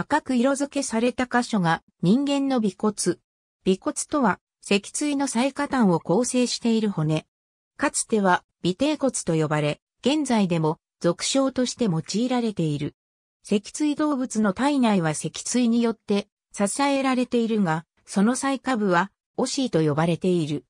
赤く色付けされた箇所が人間の尾骨。尾骨とは、脊椎の最下端を構成している骨。かつては、尾低骨と呼ばれ、現在でも、俗称として用いられている。脊椎動物の体内は脊椎によって支えられているが、その最下部は、オシーと呼ばれている。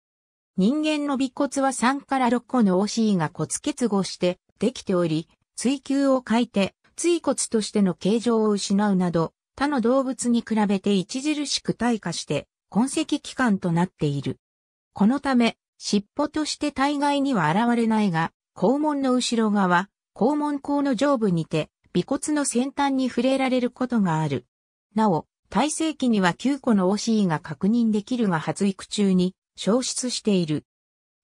人間の尾骨は3から6個のオシーが骨結合してできており、追求を変えて椎骨としての形状を失うなど、他の動物に比べて著しく退化して、痕跡器官となっている。このため、尻尾として体外には現れないが、肛門の後ろ側、肛門口の上部にて、尾骨の先端に触れられることがある。なお、体制期には9個の OC が確認できるが発育中に消失している。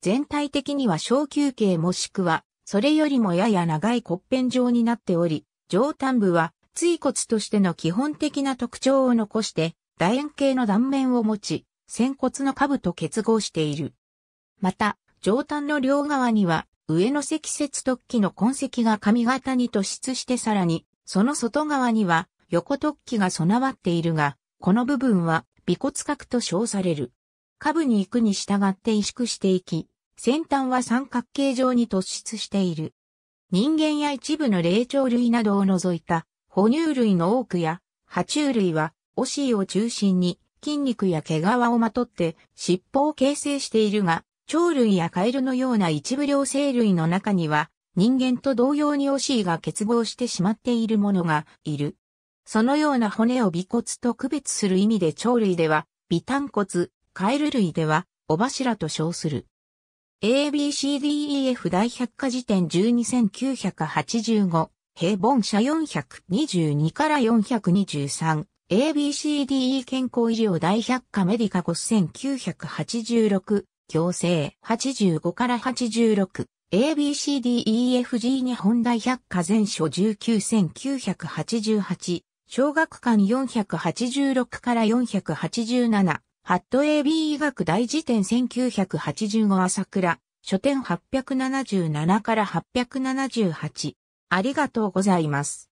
全体的には小球形もしくは、それよりもやや長い骨片状になっており、上端部は椎骨としての基本的な特徴を残して、楕円形の断面を持ち、仙骨の下部と結合している。また、上端の両側には、上の積雪突起の痕跡が髪型に突出してさらに、その外側には横突起が備わっているが、この部分は尾骨角と称される。下部に行くに従って萎縮していき、先端は三角形状に突出している。人間や一部の霊長類などを除いた哺乳類の多くや爬虫類はオシーを中心に筋肉や毛皮をまとって尻尾を形成しているが、鳥類やカエルのような一部両生類の中には人間と同様にオシーが結合してしまっているものがいる。そのような骨を尾骨と区別する意味で鳥類では、微炭骨、カエル類では、尾柱と称する。ABCDEF 大百科事典12985、平凡社422から423、ABCDE 健康医療大百科メディカ5986、行政85から86、ABCDEFG 日本大百科全書19988、小学館486から487、ハット AB 医学大辞典1985朝倉、書店877から878。ありがとうございます。